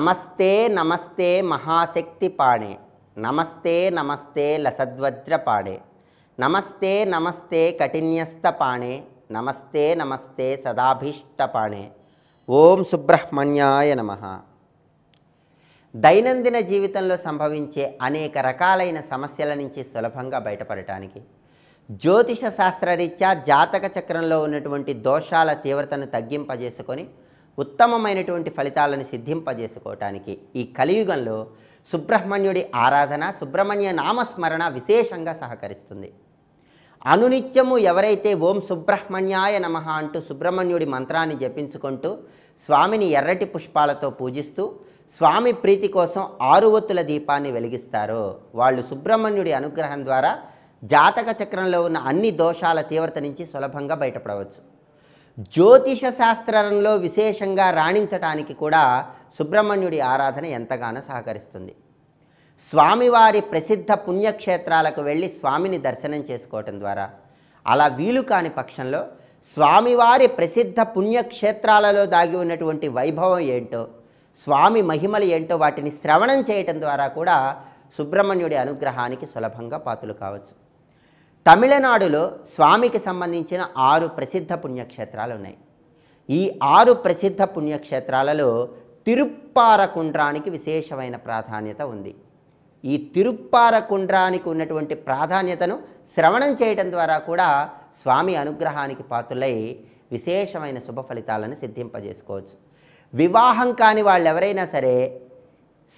నమస్తే నమస్తే మహాశక్తి పాణే నమస్తే నమస్తే లసద్వజ్ర పాడే నమస్తే నమస్తే కఠిన్యస్థ పాణే నమస్తే నమస్తే సదాభీష్ట పాణే ఓం సుబ్రహ్మణ్యాయ నమ దైనందిన జీవితంలో సంభవించే అనేక రకాలైన సమస్యల నుంచి సులభంగా బయటపడటానికి జ్యోతిష శాస్త్రరీత్యా జాతక చక్రంలో ఉన్నటువంటి దోషాల తీవ్రతను తగ్గింపజేసుకొని ఉత్తమమైనటువంటి ఫలితాలను సిద్ధింపజేసుకోవటానికి ఈ కలియుగంలో సుబ్రహ్మణ్యుడి ఆరాధన సుబ్రహ్మణ్య నామస్మరణ విశేషంగా సహకరిస్తుంది అనునిత్యము ఎవరైతే ఓం సుబ్రహ్మణ్యాయ నమ అంటూ సుబ్రహ్మణ్యుడి మంత్రాన్ని జపించుకుంటూ స్వామిని ఎర్రటి పుష్పాలతో పూజిస్తూ స్వామి ప్రీతి కోసం ఆరు ఒత్తుల దీపాన్ని వెలిగిస్తారో వాళ్ళు సుబ్రహ్మణ్యుడి అనుగ్రహం ద్వారా జాతక చక్రంలో ఉన్న అన్ని దోషాల తీవ్రత నుంచి సులభంగా బయటపడవచ్చు జ్యోతిష శాస్త్రంలో విశేషంగా రాణించటానికి కూడా సుబ్రహ్మణ్యుడి ఆరాధన ఎంతగానో సహకరిస్తుంది స్వామివారి ప్రసిద్ధ పుణ్యక్షేత్రాలకు వెళ్ళి స్వామిని దర్శనం చేసుకోవటం ద్వారా అలా వీలు కాని పక్షంలో స్వామివారి ప్రసిద్ధ పుణ్యక్షేత్రాలలో దాగి ఉన్నటువంటి వైభవం ఏంటో స్వామి మహిమలు ఏంటో వాటిని శ్రవణం చేయటం ద్వారా కూడా సుబ్రహ్మణ్యుడి అనుగ్రహానికి సులభంగా పాతులు కావచ్చు తమిళనాడులో స్వామికి సంబంధించిన ఆరు ప్రసిద్ధ పుణ్యక్షేత్రాలు ఉన్నాయి ఈ ఆరు ప్రసిద్ధ పుణ్యక్షేత్రాలలో తిరుప్పారకుండ్రానికి విశేషమైన ప్రాధాన్యత ఉంది ఈ తిరుప్పారకుండ్రానికి ఉన్నటువంటి ప్రాధాన్యతను శ్రవణం చేయడం ద్వారా కూడా స్వామి అనుగ్రహానికి పాత్రులై విశేషమైన శుభ ఫలితాలను సిద్ధింపజేసుకోవచ్చు వివాహం కాని వాళ్ళెవరైనా సరే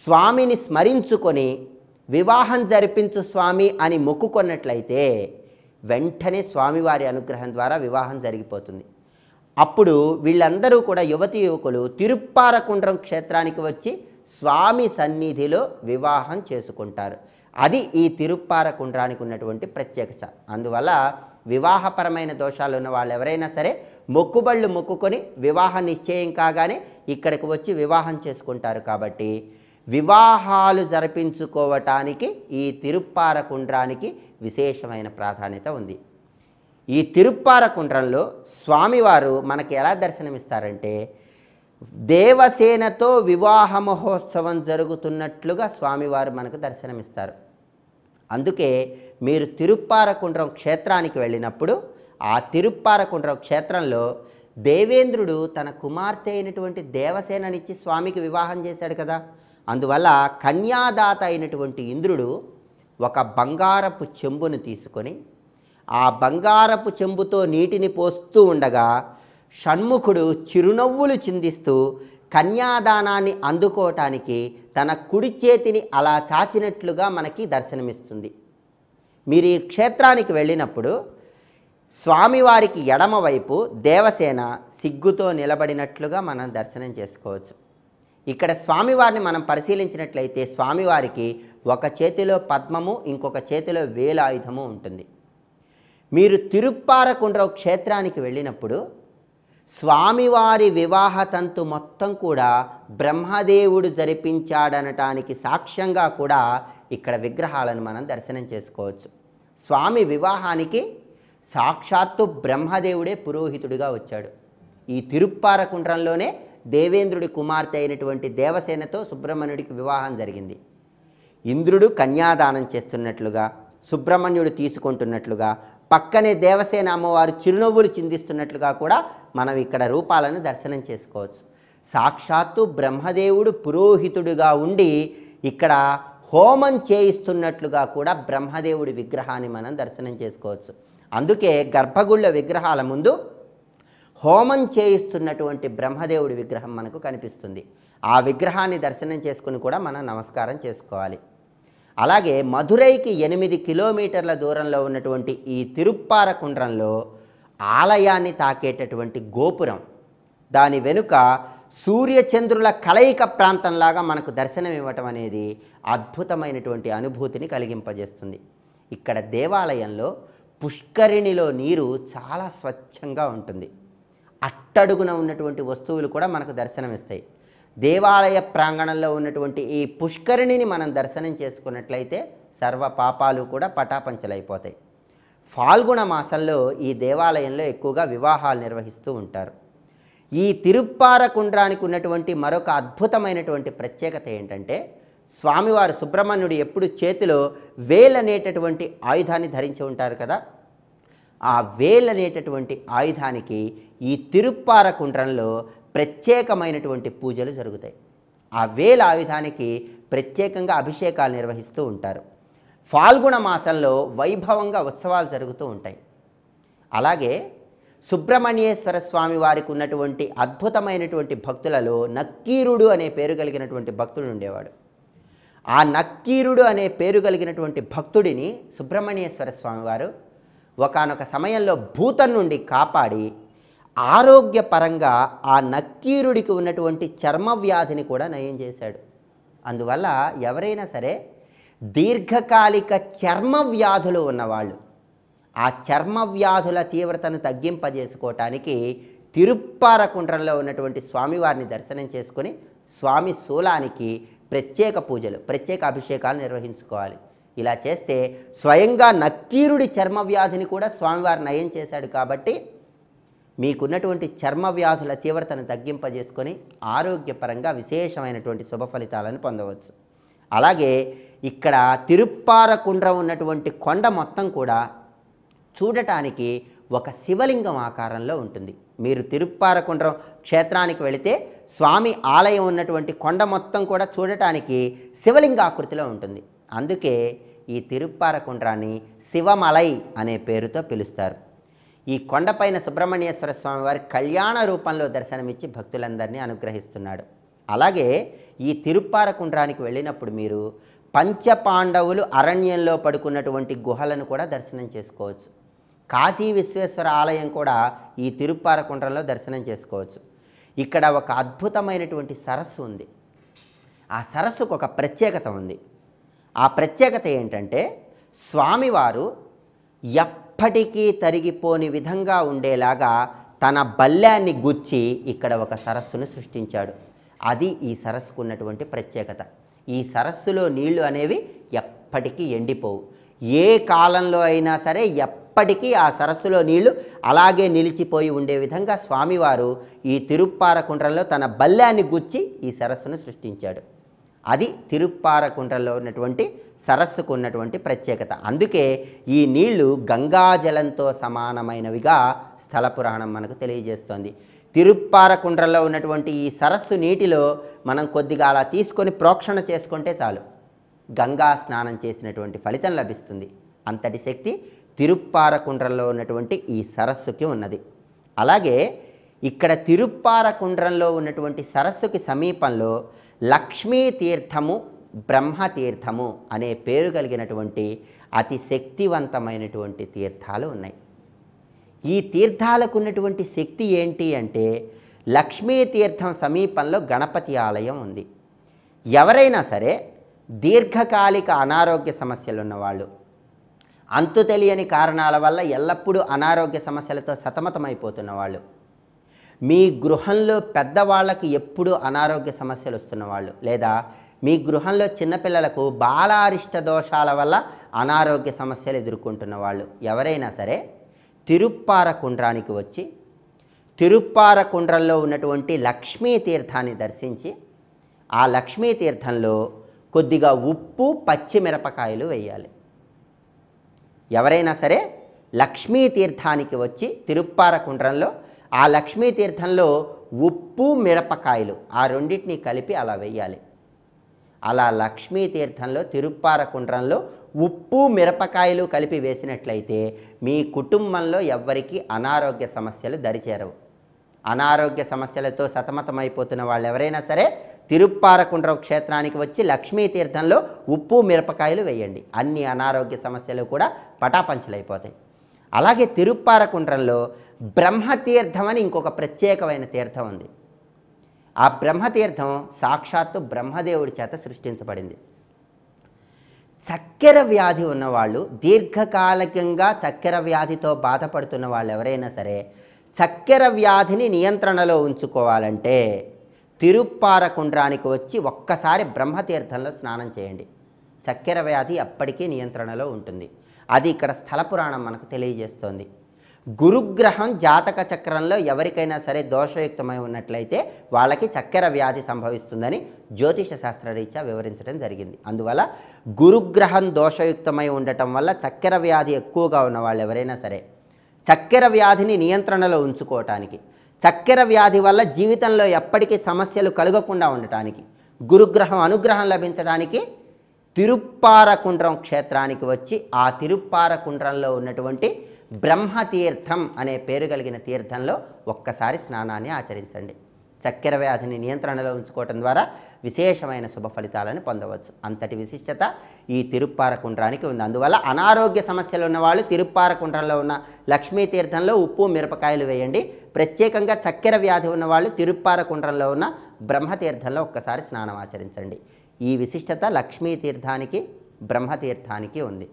స్వామిని స్మరించుకొని వివాహం జరిపించు స్వామి అని మొక్కుకున్నట్లయితే వెంటనే స్వామివారి అనుగ్రహం ద్వారా వివాహం జరిగిపోతుంది అప్పుడు వీళ్ళందరూ కూడా యువతి యువకులు తిరుప్పారకుండ్రం క్షేత్రానికి వచ్చి స్వామి సన్నిధిలో వివాహం చేసుకుంటారు అది ఈ తిరుప్పారకుండ్రానికి ఉన్నటువంటి ప్రత్యేకత అందువల్ల వివాహపరమైన దోషాలు ఉన్న వాళ్ళు ఎవరైనా సరే మొక్కుబళ్ళు మొక్కుకొని వివాహ నిశ్చయం కాగానే ఇక్కడికి వచ్చి వివాహం చేసుకుంటారు కాబట్టి వివాహాలు జరిపించుకోవటానికి ఈ తిరుప్పారకుండ్రానికి విశేషమైన ప్రాధాన్యత ఉంది ఈ తిరుప్పారకుండ్రంలో స్వామివారు మనకి ఎలా దర్శనమిస్తారంటే దేవసేనతో వివాహ మహోత్సవం జరుగుతున్నట్లుగా స్వామివారు మనకు దర్శనమిస్తారు అందుకే మీరు తిరుప్పారకుండ్రం క్షేత్రానికి వెళ్ళినప్పుడు ఆ తిరుప్పారకుండ్రం క్షేత్రంలో దేవేంద్రుడు తన కుమార్తె అయినటువంటి దేవసేననిచ్చి స్వామికి వివాహం చేశాడు కదా అందువల్ల కన్యాదాత అయినటువంటి ఇంద్రుడు ఒక బంగారపు చెంబును తీసుకొని ఆ బంగారపు చెంబుతో నీటిని పోస్తూ ఉండగా షణ్ముఖుడు చిరునవ్వులు చిందిస్తూ కన్యాదానాన్ని అందుకోవటానికి తన కుడి చేతిని అలా చాచినట్లుగా మనకి దర్శనమిస్తుంది మీరు ఈ క్షేత్రానికి వెళ్ళినప్పుడు స్వామివారికి ఎడమవైపు దేవసేన సిగ్గుతో నిలబడినట్లుగా మనం దర్శనం చేసుకోవచ్చు ఇక్కడ స్వామివారిని మనం పరిశీలించినట్లయితే స్వామివారికి ఒక చేతిలో పద్మము ఇంకొక చేతిలో వేలాయుధము ఉంటుంది మీరు తిరుప్పారకుండ్రవ క్షేత్రానికి వెళ్ళినప్పుడు స్వామివారి వివాహ తంతు మొత్తం కూడా బ్రహ్మదేవుడు జరిపించాడనటానికి సాక్ష్యంగా కూడా ఇక్కడ విగ్రహాలను మనం దర్శనం చేసుకోవచ్చు స్వామి వివాహానికి సాక్షాత్తు బ్రహ్మదేవుడే పురోహితుడిగా వచ్చాడు ఈ తిరుప్పారకుండ్రంలోనే దేవేంద్రుడి కుమార్తె అయినటువంటి దేవసేనతో సుబ్రహ్మణ్యుడికి వివాహం జరిగింది ఇంద్రుడు కన్యాదానం చేస్తున్నట్లుగా సుబ్రహ్మణ్యుడు తీసుకుంటున్నట్లుగా పక్కనే దేవసేన అమ్మవారు చిరునవ్వులు చిందిస్తున్నట్లుగా కూడా మనం ఇక్కడ రూపాలను దర్శనం చేసుకోవచ్చు సాక్షాత్తు బ్రహ్మదేవుడు పురోహితుడిగా ఉండి ఇక్కడ హోమం చేయిస్తున్నట్లుగా కూడా బ్రహ్మదేవుడి విగ్రహాన్ని మనం దర్శనం చేసుకోవచ్చు అందుకే గర్భగుళ్ళ విగ్రహాల ముందు హోమం చేయిస్తున్నటువంటి బ్రహ్మదేవుడి విగ్రహం మనకు కనిపిస్తుంది ఆ విగ్రహాన్ని దర్శనం చేసుకుని కూడా మనం నమస్కారం చేసుకోవాలి అలాగే మధురైకి ఎనిమిది కిలోమీటర్ల దూరంలో ఉన్నటువంటి ఈ తిరుప్పారకుండ్రంలో ఆలయాన్ని తాకేటటువంటి గోపురం దాని వెనుక సూర్యచంద్రుల కలయిక ప్రాంతంలాగా మనకు దర్శనం ఇవ్వటం అనేది అద్భుతమైనటువంటి అనుభూతిని కలిగింపజేస్తుంది ఇక్కడ దేవాలయంలో పుష్కరిణిలో నీరు చాలా స్వచ్ఛంగా ఉంటుంది అట్టడుగున ఉన్నటువంటి వస్తువులు కూడా మనకు దర్శనమిస్తాయి దేవాలయ ప్రాంగణంలో ఉన్నటువంటి ఈ పుష్కరిణిని మనం దర్శనం చేసుకున్నట్లయితే సర్వ పాపాలు కూడా పటాపంచలైపోతాయి ఫాల్గుణ మాసంలో ఈ దేవాలయంలో ఎక్కువగా వివాహాలు నిర్వహిస్తూ ఉంటారు ఈ తిరుప్పారకుండ్రానికి ఉన్నటువంటి మరొక అద్భుతమైనటువంటి ప్రత్యేకత ఏంటంటే స్వామివారు సుబ్రహ్మణ్యుడు ఎప్పుడు చేతిలో వేలనేటటువంటి ఆయుధాన్ని ధరించి ఉంటారు కదా ఆ వేల్ అనేటటువంటి ఆయుధానికి ఈ తిరుప్పార కుండ్రంలో ప్రత్యేకమైనటువంటి పూజలు జరుగుతాయి ఆ వేల ఆయుధానికి ప్రత్యేకంగా అభిషేకాలు నిర్వహిస్తూ ఉంటారు ఫాల్గుణ మాసంలో వైభవంగా ఉత్సవాలు జరుగుతూ ఉంటాయి అలాగే సుబ్రహ్మణ్యేశ్వర స్వామి వారికి ఉన్నటువంటి అద్భుతమైనటువంటి భక్తులలో నక్కీరుడు అనే పేరు కలిగినటువంటి భక్తుడు ఉండేవాడు ఆ నక్కీరుడు అనే పేరు కలిగినటువంటి భక్తుడిని సుబ్రహ్మణ్యేశ్వర స్వామివారు ఒకనొక సమయంలో భూతం నుండి కాపాడి ఆరోగ్యపరంగా ఆ నక్కీరుడికి ఉన్నటువంటి చర్మ వ్యాధిని కూడా నయం చేశాడు అందువల్ల ఎవరైనా సరే దీర్ఘకాలిక చర్మ వ్యాధులు ఉన్నవాళ్ళు ఆ చర్మ వ్యాధుల తీవ్రతను తగ్గింపజేసుకోవటానికి తిరుప్పారకుండ్రంలో ఉన్నటువంటి స్వామివారిని దర్శనం చేసుకుని స్వామి శూలానికి ప్రత్యేక పూజలు ప్రత్యేక అభిషేకాలు నిర్వహించుకోవాలి ఇలా చేస్తే స్వయంగా నక్కీరుడి చర్మ వ్యాధిని కూడా స్వామివారు నయం చేశాడు కాబట్టి మీకున్నటువంటి చర్మ వ్యాధుల తీవ్రతను తగ్గింపజేసుకొని ఆరోగ్యపరంగా విశేషమైనటువంటి శుభ ఫలితాలను పొందవచ్చు అలాగే ఇక్కడ తిరుప్పారకుండ్ర ఉన్నటువంటి కొండ మొత్తం కూడా చూడటానికి ఒక శివలింగం ఆకారంలో ఉంటుంది మీరు తిరుప్పారకుండ్రం క్షేత్రానికి వెళితే స్వామి ఆలయం ఉన్నటువంటి కొండ మొత్తం కూడా చూడటానికి శివలింగాకృతిలో ఉంటుంది అందుకే ఈ తిరుప్పారకుండ్రాన్ని శివమలై అనే పేరుతో పిలుస్తారు ఈ కొండపైన సుబ్రహ్మణ్యేశ్వర స్వామివారి కళ్యాణ రూపంలో దర్శనమిచ్చి భక్తులందరినీ అనుగ్రహిస్తున్నాడు అలాగే ఈ తిరుప్పారకుండ్రానికి వెళ్ళినప్పుడు మీరు పంచపాండవులు అరణ్యంలో పడుకున్నటువంటి గుహలను కూడా దర్శనం చేసుకోవచ్చు కాశీ విశ్వేశ్వర ఆలయం కూడా ఈ తిరుప్పారకుండ్రంలో దర్శనం చేసుకోవచ్చు ఇక్కడ ఒక అద్భుతమైనటువంటి సరస్సు ఉంది ఆ సరస్సుకు ఒక ప్రత్యేకత ఉంది ఆ ప్రత్యేకత ఏంటంటే స్వామివారు ఎప్పటికీ తరిగిపోని విధంగా ఉండేలాగా తన బల్యాన్ని గుచ్చి ఇక్కడ ఒక సరస్సును సృష్టించాడు అది ఈ సరస్సుకు ఉన్నటువంటి ప్రత్యేకత ఈ సరస్సులో నీళ్లు అనేవి ఎప్పటికీ ఎండిపోవు ఏ కాలంలో అయినా సరే ఎప్పటికీ ఆ సరస్సులో నీళ్లు అలాగే నిలిచిపోయి ఉండే విధంగా స్వామివారు ఈ తిరుప్పారకుండ్రంలో తన బల్లాన్ని గుచ్చి ఈ సరస్సును సృష్టించాడు అది తిరుప్పారకుంటలో ఉన్నటువంటి సరస్సుకు ఉన్నటువంటి ప్రత్యేకత అందుకే ఈ నీళ్లు గంగాజలంతో సమానమైనవిగా స్థల పురాణం మనకు తెలియజేస్తోంది తిరుప్పారకుండ్రలో ఉన్నటువంటి ఈ సరస్సు నీటిలో మనం కొద్దిగా అలా తీసుకొని ప్రోక్షణ చేసుకుంటే చాలు గంగా స్నానం చేసినటువంటి ఫలితం లభిస్తుంది అంతటి శక్తి తిరుప్పారకుండ్రలో ఉన్నటువంటి ఈ సరస్సుకి ఉన్నది అలాగే ఇక్కడ తిరుప్పారకుండ్రంలో ఉన్నటువంటి సరస్సుకి సమీపంలో లక్ష్మీ తీర్థము బ్రహ్మతీర్థము అనే పేరు కలిగినటువంటి అతి శక్తివంతమైనటువంటి తీర్థాలు ఉన్నాయి ఈ తీర్థాలకు ఉన్నటువంటి శక్తి ఏంటి అంటే లక్ష్మీ తీర్థం సమీపంలో గణపతి ఆలయం ఉంది ఎవరైనా సరే దీర్ఘకాలిక అనారోగ్య సమస్యలు ఉన్నవాళ్ళు అంతు తెలియని కారణాల వల్ల ఎల్లప్పుడూ అనారోగ్య సమస్యలతో సతమతమైపోతున్న వాళ్ళు మీ గృహంలో పెద్దవాళ్ళకి ఎప్పుడు అనారోగ్య సమస్యలు వస్తున్న వాళ్ళు లేదా మీ గృహంలో చిన్నపిల్లలకు బాలారిష్ట దోషాల వల్ల అనారోగ్య సమస్యలు ఎదుర్కొంటున్న వాళ్ళు ఎవరైనా సరే తిరుప్పార కుండ్రానికి వచ్చి తిరుప్పార కుండ్రంలో ఉన్నటువంటి లక్ష్మీ తీర్థాన్ని దర్శించి ఆ లక్ష్మీ తీర్థంలో కొద్దిగా ఉప్పు పచ్చిమిరపకాయలు వేయాలి ఎవరైనా సరే లక్ష్మీ తీర్థానికి వచ్చి తిరుప్పార కుండ్రంలో ఆ లక్ష్మీ తీర్థంలో ఉప్పు మిరపకాయలు ఆ రెండింటిని కలిపి అలా వేయాలి అలా లక్ష్మీ తీర్థంలో తిరుప్పారకుండ్రంలో ఉప్పు మిరపకాయలు కలిపి వేసినట్లయితే మీ కుటుంబంలో ఎవ్వరికీ అనారోగ్య సమస్యలు దరిచేరవు అనారోగ్య సమస్యలతో సతమతమైపోతున్న వాళ్ళు ఎవరైనా సరే తిరుప్పారకుండ్రం క్షేత్రానికి వచ్చి లక్ష్మీ తీర్థంలో ఉప్పు మిరపకాయలు వేయండి అన్ని అనారోగ్య సమస్యలు కూడా పటాపంచలైపోతాయి అలాగే తిరుప్పారకుండ్రంలో బ్రహ్మతీర్థం అని ఇంకొక ప్రత్యేకమైన తీర్థం ఉంది ఆ బ్రహ్మతీర్థం సాక్షాత్తు బ్రహ్మదేవుడి చేత సృష్టించబడింది చక్కెర వ్యాధి ఉన్నవాళ్ళు దీర్ఘకాలికంగా చక్కెర వ్యాధితో బాధపడుతున్న వాళ్ళు ఎవరైనా సరే చక్కెర వ్యాధిని నియంత్రణలో ఉంచుకోవాలంటే తిరుప్పారకుండ్రానికి వచ్చి ఒక్కసారి బ్రహ్మతీర్థంలో స్నానం చేయండి చక్కెర వ్యాధి అప్పటికీ నియంత్రణలో ఉంటుంది అది ఇక్కడ స్థల పురాణం మనకు తెలియజేస్తోంది గురుగ్రహం జాతక చక్రంలో ఎవరికైనా సరే దోషయుక్తమై ఉన్నట్లయితే వాళ్ళకి చక్కెర వ్యాధి సంభవిస్తుందని జ్యోతిష శాస్త్రరీత్యా వివరించడం జరిగింది అందువల్ల గురుగ్రహం దోషయుక్తమై ఉండటం వల్ల చక్కెర వ్యాధి ఎక్కువగా ఉన్న వాళ్ళు ఎవరైనా సరే చక్కెర వ్యాధిని నియంత్రణలో ఉంచుకోవటానికి చక్కెర వ్యాధి వల్ల జీవితంలో ఎప్పటికీ సమస్యలు కలగకుండా ఉండటానికి గురుగ్రహం అనుగ్రహం లభించడానికి తిరుప్పారకుండ్రం క్షేత్రానికి వచ్చి ఆ తిరుప్పారకుండ్రంలో ఉన్నటువంటి బ్రహ్మతీర్థం అనే పేరు కలిగిన తీర్థంలో ఒక్కసారి స్నానాన్ని ఆచరించండి చక్కెర వ్యాధిని నియంత్రణలో ఉంచుకోవటం ద్వారా విశేషమైన శుభ ఫలితాలను పొందవచ్చు అంతటి విశిష్టత ఈ తిరుప్పారకుండ్రానికి ఉంది అందువల్ల అనారోగ్య సమస్యలు ఉన్నవాళ్ళు తిరుప్పారకుండ్రంలో ఉన్న లక్ష్మీ తీర్థంలో ఉప్పు మిరపకాయలు వేయండి ప్రత్యేకంగా చక్కెర వ్యాధి ఉన్నవాళ్ళు తిరుప్పారకుండ్రంలో ఉన్న బ్రహ్మతీర్థంలో ఒక్కసారి స్నానం ఆచరించండి ఈ విశిష్టత లక్ష్మీతీర్థానికి బ్రహ్మతీర్థానికి ఉంది